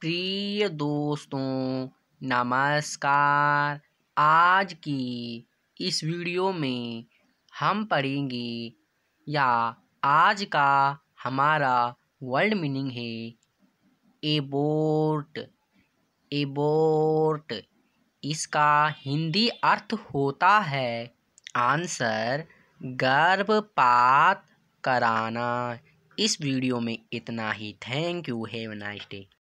प्रिय दोस्तों नमस्कार आज की इस वीडियो में हम पढ़ेंगे या आज का हमारा वर्ल्ड मीनिंग है एबोर्ट एबोर्ट इसका हिंदी अर्थ होता है आंसर गर्भपात कराना इस वीडियो में इतना ही thank you have nice day